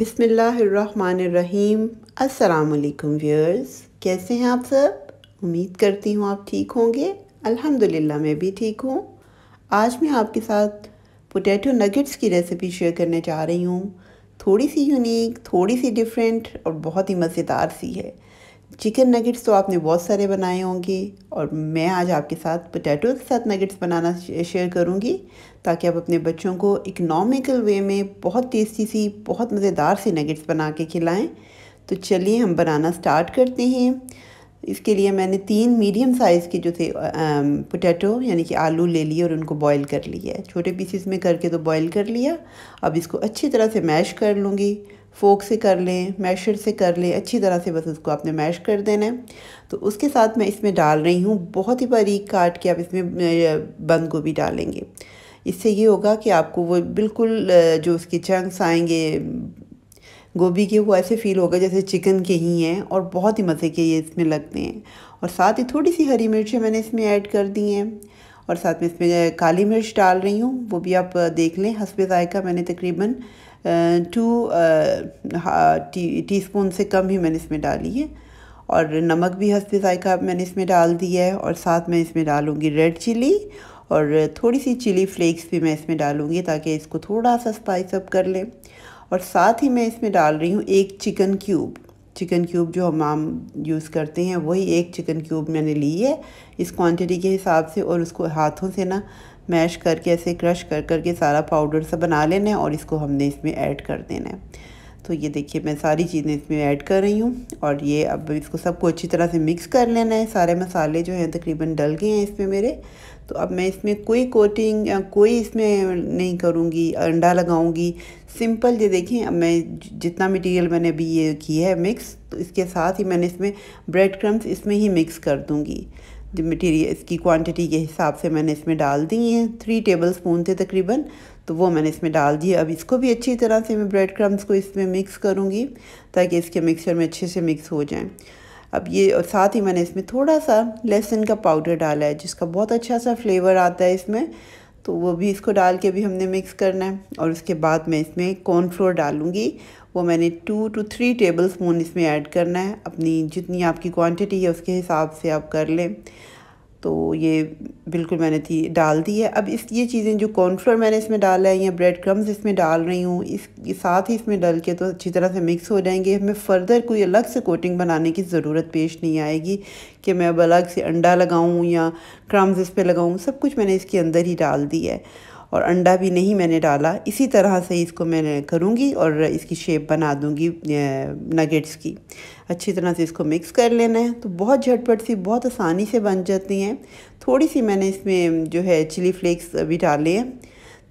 बिसमीम् अल्लाम व्यूअर्स कैसे हैं आप सब उम्मीद करती हूँ आप ठीक होंगे अल्हम्दुलिल्लाह मैं भी ठीक हूँ आज मैं आपके साथ पोटैटो नगेट्स की रेसिपी शेयर करने जा रही हूँ थोड़ी सी यूनिक थोड़ी सी डिफरेंट और बहुत ही मज़ेदार सी है चिकन नगेट्स तो आपने बहुत सारे बनाए होंगे और मैं आज आपके साथ पोटैटो के साथ नगेट्स बनाना शेयर करूंगी ताकि आप अपने बच्चों को इकनॉमिकल वे में बहुत टेस्टी सी बहुत मज़ेदार सी नगेट्स बना के खिलाएं तो चलिए हम बनाना स्टार्ट करते हैं इसके लिए मैंने तीन मीडियम साइज़ के जो थे पोटैटो यानी कि आलू ले लिए और उनको बॉईल कर लिया छोटे पीसीस में करके तो बॉईल कर लिया अब इसको अच्छी तरह से मैश कर लूँगी फोक से कर लें मैशर से कर लें अच्छी तरह से बस उसको आपने मैश कर देना है तो उसके साथ मैं इसमें डाल रही हूँ बहुत ही बारीक काट के आप इसमें बंद गोभी डालेंगे इससे ये होगा कि आपको वो बिल्कुल जो उसके चंक्स आएंगे गोभी के वो ऐसे फील होगा जैसे चिकन के ही हैं और बहुत ही मज़े के ये इसमें लगते हैं और साथ ही थोड़ी सी हरी मिर्चें मैंने इसमें ऐड कर दी हैं और साथ में इसमें काली मिर्च डाल रही हूँ वो भी आप देख लें हंसबे ज़ायका मैंने तकरीबन टू टी, टी स्पून से कम ही मैंने इसमें डाली है और नमक भी हंसबे ज़ायका मैंने इसमें डाल दिया है और साथ में इसमें डालूँगी रेड चिली और थोड़ी सी चिली फ्लेक्स भी मैं इसमें डालूँगी ताकि इसको थोड़ा सा स्पाइस अप कर लें और साथ ही मैं इसमें डाल रही हूँ एक चिकन क्यूब चिकन क्यूब जो हम आम यूज़ करते हैं वही एक चिकन क्यूब मैंने ली है इस क्वांटिटी के हिसाब से और उसको हाथों से ना मैश करके ऐसे क्रश कर करके सारा पाउडर सा बना लेना है और इसको हमने इसमें ऐड कर देना है तो ये देखिए मैं सारी चीज़ें इसमें ऐड कर रही हूँ और ये अब इसको सबको अच्छी तरह से मिक्स कर लेना है सारे मसाले जो हैं तकरीबन डल गए हैं इसमें मेरे तो अब मैं इसमें कोई कोटिंग कोई इसमें नहीं करूँगी अंडा लगाऊँगी सिंपल ये देखें अब मैं जितना मटेरियल मैंने अभी ये किया है मिक्स तो इसके साथ ही मैंने इसमें ब्रेड क्रम्स इसमें ही मिक्स कर दूँगी जो मटेरियल इसकी क्वांटिटी के हिसाब से मैंने इसमें डाल दी हैं थ्री टेबल स्पून थे तकरीबन तो वो मैंने इसमें डाल दिया अब इसको भी अच्छी तरह से मैं ब्रेड क्रम्स को इसमें मिक्स करूँगी ताकि इसके मिक्सचर में अच्छे से मिक्स हो जाए अब ये और साथ ही मैंने इसमें थोड़ा सा लहसुन का पाउडर डाला है जिसका बहुत अच्छा सा फ्लेवर आता है इसमें तो वो भी इसको डाल के भी हमने मिक्स करना है और उसके बाद मैं इसमें कॉर्नफ्लोर डालूँगी वो मैंने two two three tablespoon इसमें ऐड करना है अपनी जितनी आपकी क्वांटिटी है उसके हिसाब से आप कर लें तो ये बिल्कुल मैंने थी डाल दी है अब इस ये चीज़ें जो कॉर्नफ्लोर मैंने इसमें डाला है या ब्रेड क्रम्स इसमें डाल रही हूँ इस साथ ही इसमें डल के तो अच्छी तरह से मिक्स हो जाएंगे हमें फ़र्दर कोई अलग से कोटिंग बनाने की ज़रूरत पेश नहीं आएगी कि मैं अब अलग से अंडा लगाऊँ या क्रम्स इस पर लगाऊँ सब कुछ मैंने इसके अंदर ही डाल दी है और अंडा भी नहीं मैंने डाला इसी तरह से इसको मैं करूँगी और इसकी शेप बना दूँगी नगेट्स की अच्छी तरह से इसको मिक्स कर लेना है तो बहुत झटपट सी बहुत आसानी से बन जाती हैं थोड़ी सी मैंने इसमें जो है चिली फ्लेक्स भी डाले हैं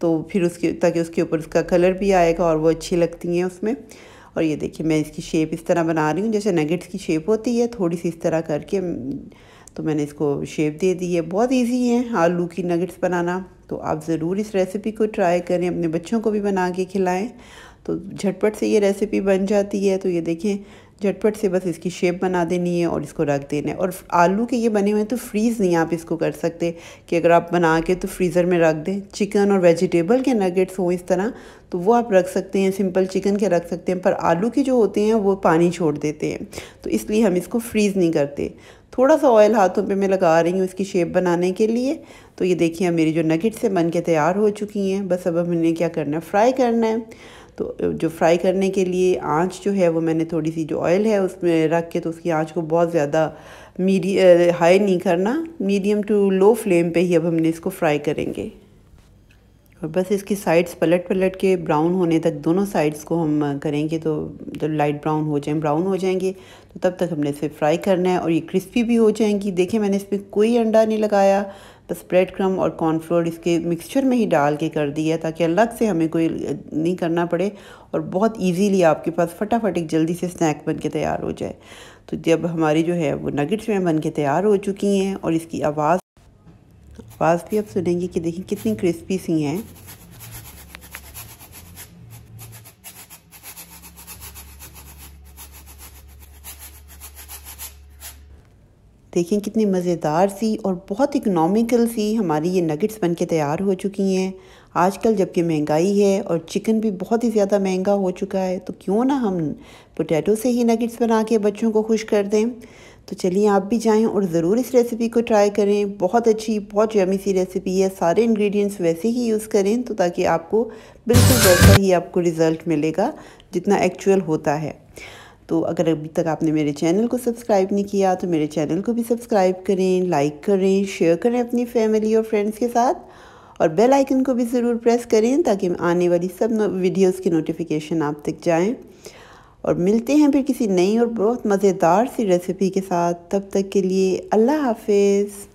तो फिर उसके ताकि उसके ऊपर उसका कलर भी आएगा और वो अच्छी लगती हैं उसमें और ये देखिए मैं इसकी शेप इस तरह बना रही हूँ जैसे नगेट्स की शेप होती है थोड़ी सी इस तरह करके तो मैंने इसको शेप दे दी है बहुत ईजी है आलू की नगेट्स बनाना तो आप ज़रूर इस रेसिपी को ट्राई करें अपने बच्चों को भी बना के खिलाएं तो झटपट से ये रेसिपी बन जाती है तो ये देखें झटपट से बस इसकी शेप बना देनी है और इसको रख देना है और आलू के ये बने हुए हैं तो फ्रीज़ नहीं आप इसको कर सकते कि अगर आप बना के तो फ्रीज़र में रख दें चिकन और वेजिटेबल के नगेट्स हों इस तरह तो वो आप रख सकते हैं सिंपल चिकन के रख सकते हैं पर आलू के जो होते हैं वो पानी छोड़ देते हैं तो इसलिए हम इसको फ्रीज़ नहीं करते थोड़ा सा ऑयल हाथों पे मैं लगा रही हूँ इसकी शेप बनाने के लिए तो ये देखिए मेरी जो नगेट्स हैं बन के तैयार हो चुकी हैं बस अब हमने क्या करना है फ्राई करना है तो जो फ्राई करने के लिए आंच जो है वो मैंने थोड़ी सी जो ऑयल है उसमें रख के तो उसकी आंच को बहुत ज़्यादा मीडिय हाई नहीं करना मीडियम टू लो फ्लेम पर ही अब हमने इसको फ्राई करेंगे और बस इसकी साइड्स पलट पलट के ब्राउन होने तक दोनों साइड्स को हम करेंगे तो जब लाइट ब्राउन हो जाए ब्राउन हो जाएंगे तो तब तक हमने इसे फ्राई करना है और ये क्रिस्पी भी हो जाएंगी देखिए मैंने इसमें कोई अंडा नहीं लगाया बस ब्रेड क्रम और कॉर्नफ्लोर इसके मिक्सचर में ही डाल के कर दिया ताकि अलग से हमें कोई नहीं करना पड़े और बहुत ईजीली आपके पास फटाफट एक जल्दी से स्नैक बन के तैयार हो जाए तो जब हमारी जो है वो नगेट्स में बन के तैयार हो चुकी हैं और इसकी आवाज़ आवाज़ भी आप सुनेंगे कि देखिए कितनी क्रिस्पी सी हैं देखें कितनी मज़ेदार सी और बहुत इकनॉमिकल सी हमारी ये नगेट्स बन के तैयार हो चुकी हैं आजकल जबकि महंगाई है और चिकन भी बहुत ही ज़्यादा महंगा हो चुका है तो क्यों ना हम पोटैटो से ही नगेट्स बना के बच्चों को खुश कर दें तो चलिए आप भी जाएं और ज़रूर इस रेसिपी को ट्राई करें बहुत अच्छी बहुत जमी सी रेसिपी है सारे इंग्रेडिएंट्स वैसे ही यूज़ करें तो ताकि आपको बिल्कुल वैसा ही आपको रिज़ल्ट मिलेगा जितना एक्चुअल होता है तो अगर अभी तक आपने मेरे चैनल को सब्सक्राइब नहीं किया तो मेरे चैनल को भी सब्सक्राइब करें लाइक करें शेयर करें अपनी फैमिली और फ्रेंड्स के साथ और बेल आइकन को भी ज़रूर प्रेस करें ताकि आने वाली सब वीडियोस की नोटिफिकेशन आप तक जाएं और मिलते हैं फिर किसी नई और बहुत मज़ेदार सी रेसिपी के साथ तब तक के लिए अल्लाह हाफिज़